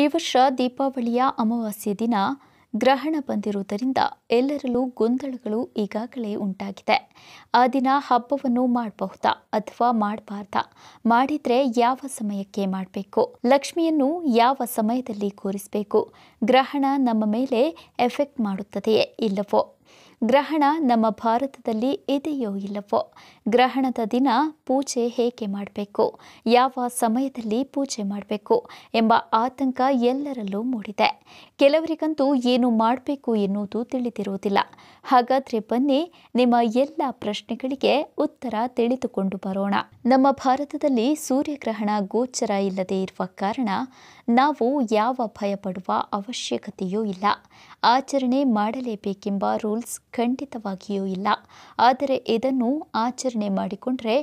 ಈ ವರ್ಷ ದೀಪಾವಳಿಯ ಅಮಾವಾಸ್ಯೆ ದಿನ ಗ್ರಹಣ ಬಂದಿರುವುದರಿಂದ ಎಲ್ಲರಲ್ಲೂ ಗೊಂದಲಗಳು ಈಗಾಗಲೇ ಉಂಟಾಗಿದೆ ಆ ದಿನ ಹಬ್ಬವನ್ನು ಮಾಡಬಹುದಾ ಅಥವಾ ಮಾಡಬಾರ್ದ ಮಾಡಿದ್ರೆ ಯಾವ ಸಮಯಕ್ಕೆ ಮಾಡಬೇಕು ಲಕ್ಷ್ಮಿಯನ್ನು ಯಾವ ಸಮಯದಲ್ಲಿ ಕೂರಿಸಬೇಕು ಗ್ರಹಣ ನಮ್ಮ ಮೇಲೆ ಎಫೆಕ್ಟ್ ಮಾಡುತ್ತದೆಯೇ ಇಲ್ಲವೋ ಗ್ರಹಣ ನಮ್ಮ ಭಾರತದಲ್ಲಿ ಇದೆಯೋ ಇಲ್ಲವೋ ಗ್ರಹಣದ ದಿನ ಪೂಜೆ ಹೇಗೆ ಮಾಡಬೇಕು ಯಾವ ಸಮಯದಲ್ಲಿ ಪೂಜೆ ಮಾಡಬೇಕು ಎಂಬ ಆತಂಕ ಎಲ್ಲರಲ್ಲೂ ಮೂಡಿದೆ ಕೆಲವರಿಗಂತೂ ಏನು ಮಾಡಬೇಕು ಎನ್ನುವುದು ತಿಳಿದಿರುವುದಿಲ್ಲ ಹಾಗಾದರೆ ಬನ್ನಿ ನಿಮ್ಮ ಎಲ್ಲ ಪ್ರಶ್ನೆಗಳಿಗೆ ಉತ್ತರ ತಿಳಿದುಕೊಂಡು ಬರೋಣ ನಮ್ಮ ಭಾರತದಲ್ಲಿ ಸೂರ್ಯಗ್ರಹಣ ಗೋಚರ ಇಲ್ಲದೆ ಇರುವ ಕಾರಣ ನಾವು ಯಾವ ಭಯಪಡುವ ಅವಶ್ಯಕತೆಯೂ ಇಲ್ಲ ಆಚರಣೆ ಮಾಡಲೇಬೇಕೆಂಬ ರೂಲ್ಸ್ ಖಂಡಿತವಾಗಿಯೂ ಇಲ್ಲ ಆದರೆ ಇದನ್ನು ಆಚರಣೆ ಮಾಡಿಕೊಂಡ್ರೆ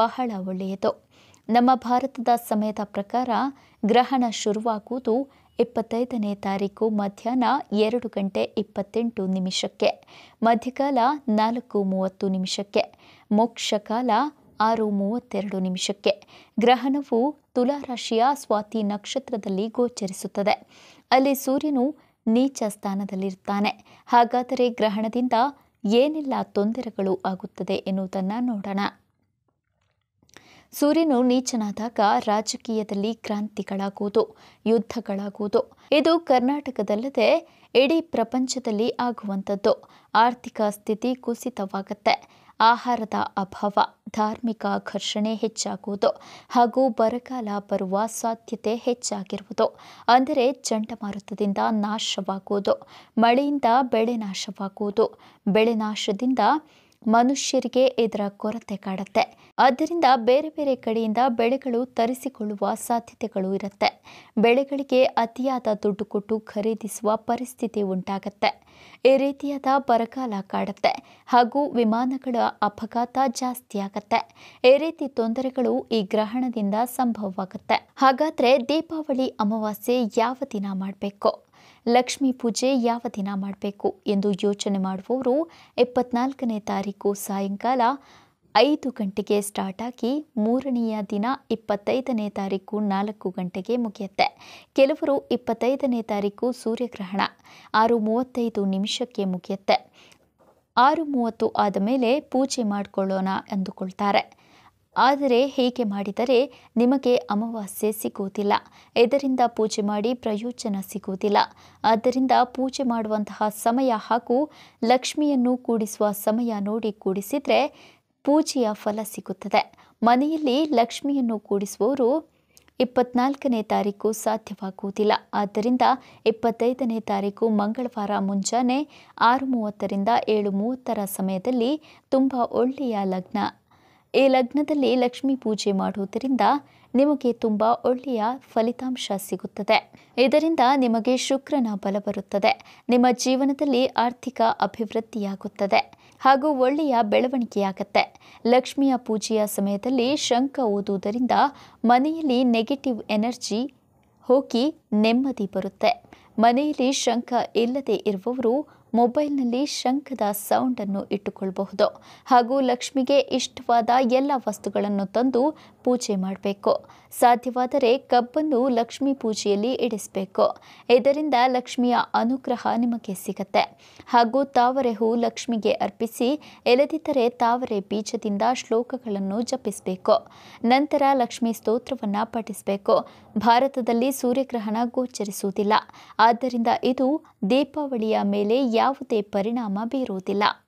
ಬಹಳ ಒಳ್ಳೆಯದು ನಮ್ಮ ಭಾರತದ ಸಮಯದ ಪ್ರಕಾರ ಗ್ರಹಣ ಶುರುವಾಗುವುದು ಇಪ್ಪತ್ತೈದನೇ ತಾರೀಕು ಮಧ್ಯಾಹ್ನ ಎರಡು ಗಂಟೆ ಇಪ್ಪತ್ತೆಂಟು ನಿಮಿಷಕ್ಕೆ ಮಧ್ಯಕಾಲ ನಾಲ್ಕು ಮೂವತ್ತು ನಿಮಿಷಕ್ಕೆ ಮೋಕ್ಷಕಾಲ ಆರು ಮೂವತ್ತೆರಡು ನಿಮಿಷಕ್ಕೆ ಗ್ರಹಣವು ತುಲಾರಾಶಿಯ ಸ್ವಾತಿ ನಕ್ಷತ್ರದಲ್ಲಿ ಗೋಚರಿಸುತ್ತದೆ ಅಲ್ಲಿ ಸೂರ್ಯನು ನೀಚ ಸ್ಥಾನದಲ್ಲಿರುತ್ತಾನೆ ಹಾಗಾದರೆ ಗ್ರಹಣದಿಂದ ಏನೆಲ್ಲ ತೊಂದರೆಗಳು ಆಗುತ್ತದೆ ಎನ್ನುವುದನ್ನು ನೋಡೋಣ ಸೂರ್ಯನು ನೀಚನಾದಾಗ ರಾಜಕೀಯದಲ್ಲಿ ಕ್ರಾಂತಿಗಳಾಗುವುದು ಯುದ್ಧಗಳಾಗುವುದು ಇದು ಕರ್ನಾಟಕದಲ್ಲದೆ ಇಡೀ ಪ್ರಪಂಚದಲ್ಲಿ ಆಗುವಂಥದ್ದು ಆರ್ಥಿಕ ಸ್ಥಿತಿ ಕುಸಿತವಾಗುತ್ತೆ ಆಹಾರದ ಅಭಾವ ಧಾರ್ಮಿಕ ಘರ್ಷಣೆ ಹೆಚ್ಚಾಗುವುದು ಹಾಗೂ ಬರಗಾಲ ಬರುವ ಸಾಧ್ಯತೆ ಹೆಚ್ಚಾಗಿರುವುದು ಅಂದರೆ ಚಂಡಮಾರುತದಿಂದ ನಾಶವಾಗುವುದು ಮಳೆಯಿಂದ ಬೆಳೆ ನಾಶವಾಗುವುದು ಬೆಳೆ ನಾಶದಿಂದ ಮನುಷ್ಯರಿಗೆ ಇದರ ಕೊರತೆ ಕಾಡುತ್ತೆ ಆದ್ದರಿಂದ ಬೇರೆ ಬೇರೆ ಕಡೆಯಿಂದ ಬೆಳೆಗಳು ತರಿಸಿಕೊಳ್ಳುವ ಸಾಧ್ಯತೆಗಳು ಇರುತ್ತೆ ಬೆಳೆಗಳಿಗೆ ಅತಿಯಾದ ದುಡ್ಡು ಕೊಟ್ಟು ಖರೀದಿಸುವ ಪರಿಸ್ಥಿತಿ ಉಂಟಾಗತ್ತೆ ಈ ರೀತಿಯಾದ ಬರಗಾಲ ಕಾಡುತ್ತೆ ಹಾಗೂ ವಿಮಾನಗಳ ಅಪಘಾತ ಜಾಸ್ತಿ ಆಗತ್ತೆ ಈ ರೀತಿ ತೊಂದರೆಗಳು ಈ ಗ್ರಹಣದಿಂದ ಸಂಭವವಾಗುತ್ತೆ ಹಾಗಾದ್ರೆ ದೀಪಾವಳಿ ಅಮಾವಾಸ್ಯೆ ಯಾವ ದಿನ ಮಾಡಬೇಕು ಲಕ್ಷ್ಮೀ ಪೂಜೆ ಯಾವ ದಿನ ಮಾಡಬೇಕು ಎಂದು ಯೋಚನೆ ಮಾಡುವವರು ಇಪ್ಪತ್ನಾಲ್ಕನೇ ತಾರೀಕು ಸಾಯಂಕಾಲ ಐದು ಗಂಟೆಗೆ ಸ್ಟಾರ್ಟ್ ಆಗಿ ಮೂರನೆಯ ದಿನ ಇಪ್ಪತ್ತೈದನೇ ತಾರೀಕು ನಾಲ್ಕು ಗಂಟೆಗೆ ಮುಗಿಯುತ್ತೆ ಕೆಲವರು ಇಪ್ಪತ್ತೈದನೇ ತಾರೀಕು ಸೂರ್ಯಗ್ರಹಣ ಆರು ಮೂವತ್ತೈದು ನಿಮಿಷಕ್ಕೆ ಮುಗಿಯುತ್ತೆ ಆರು ಮೂವತ್ತು ಆದ ಮೇಲೆ ಪೂಜೆ ಮಾಡಿಕೊಳ್ಳೋಣ ಅಂದುಕೊಳ್ತಾರೆ ಆದರೆ ಹೀಗೆ ಮಾಡಿದರೆ ನಿಮಗೆ ಅಮಾವಾಸ್ಯೆ ಸಿಗುವುದಿಲ್ಲ ಇದರಿಂದ ಪೂಜೆ ಮಾಡಿ ಪ್ರಯೋಜನ ಸಿಗುವುದಿಲ್ಲ ಆದ್ದರಿಂದ ಪೂಜೆ ಮಾಡುವಂತಹ ಸಮಯ ಹಾಗೂ ಲಕ್ಷ್ಮಿಯನ್ನು ಕೂಡಿಸುವ ಸಮಯ ನೋಡಿ ಕೂಡಿಸಿದರೆ ಪೂಜೆಯ ಫಲ ಸಿಗುತ್ತದೆ ಮನೆಯಲ್ಲಿ ಲಕ್ಷ್ಮಿಯನ್ನು ಕೂಡಿಸುವವರು ಇಪ್ಪತ್ನಾಲ್ಕನೇ ತಾರೀಕು ಸಾಧ್ಯವಾಗುವುದಿಲ್ಲ ಆದ್ದರಿಂದ ಇಪ್ಪತ್ತೈದನೇ ತಾರೀಕು ಮಂಗಳವಾರ ಮುಂಜಾನೆ ಆರು ಮೂವತ್ತರಿಂದ ಏಳು ಮೂವತ್ತರ ಸಮಯದಲ್ಲಿ ತುಂಬ ಒಳ್ಳೆಯ ಲಗ್ನ ಈ ಲಗ್ನದಲ್ಲಿ ಲಕ್ಷ್ಮಿ ಪೂಜೆ ಮಾಡುವುದರಿಂದ ನಿಮಗೆ ತುಂಬ ಒಳ್ಳೆಯ ಫಲಿತಾಂಶ ಸಿಗುತ್ತದೆ ಇದರಿಂದ ನಿಮಗೆ ಶುಕ್ರನ ಬಲ ಬರುತ್ತದೆ ನಿಮ್ಮ ಜೀವನದಲ್ಲಿ ಆರ್ಥಿಕ ಅಭಿವೃದ್ಧಿಯಾಗುತ್ತದೆ ಹಾಗೂ ಒಳ್ಳೆಯ ಬೆಳವಣಿಗೆಯಾಗುತ್ತೆ ಲಕ್ಷ್ಮಿಯ ಪೂಜೆಯ ಸಮಯದಲ್ಲಿ ಶಂಕ ಓದುವುದರಿಂದ ಮನೆಯಲ್ಲಿ ನೆಗೆಟಿವ್ ಎನರ್ಜಿ ಹೋಗಿ ನೆಮ್ಮದಿ ಬರುತ್ತೆ ಮನೆಯಲ್ಲಿ ಶಂಕ ಇಲ್ಲದೆ ಇರುವವರು ಮೊಬೈಲ್ನಲ್ಲಿ ಶಂಖದ ಸೌಂಡನ್ನು ಇಟ್ಟುಕೊಳ್ಳಬಹುದು ಹಾಗೂ ಲಕ್ಷ್ಮಿಗೆ ಇಷ್ಟವಾದ ಎಲ್ಲ ವಸ್ತುಗಳನ್ನು ತಂದು ಪೂಜೆ ಮಾಡಬೇಕು ಸಾಧ್ಯವಾದರೆ ಕಬ್ಬನ್ನು ಲಕ್ಷ್ಮಿ ಪೂಜೆಯಲ್ಲಿ ಇಡಿಸಬೇಕು ಇದರಿಂದ ಲಕ್ಷ್ಮಿಯ ಅನುಗ್ರಹ ನಿಮಗೆ ಸಿಗತ್ತೆ ಹಾಗೂ ತಾವರೆ ಹೂ ಲಕ್ಷ್ಮಿಗೆ ಅರ್ಪಿಸಿ ಎಲೆದಿದ್ದರೆ ತಾವರೆ ಬೀಜದಿಂದ ಶ್ಲೋಕಗಳನ್ನು ಜಪಿಸಬೇಕು ನಂತರ ಲಕ್ಷ್ಮಿ ಸ್ತೋತ್ರವನ್ನು ಪಠಿಸಬೇಕು ಭಾರತದಲ್ಲಿ ಸೂರ್ಯಗ್ರಹಣ ಗೋಚರಿಸುವುದಿಲ್ಲ ಆದ್ದರಿಂದ ಇದು ದೀಪಾವಳಿಯ ಮೇಲೆ ಯಾವುದೇ ಪರಿಣಾಮ ಬೀರುವುದಿಲ್ಲ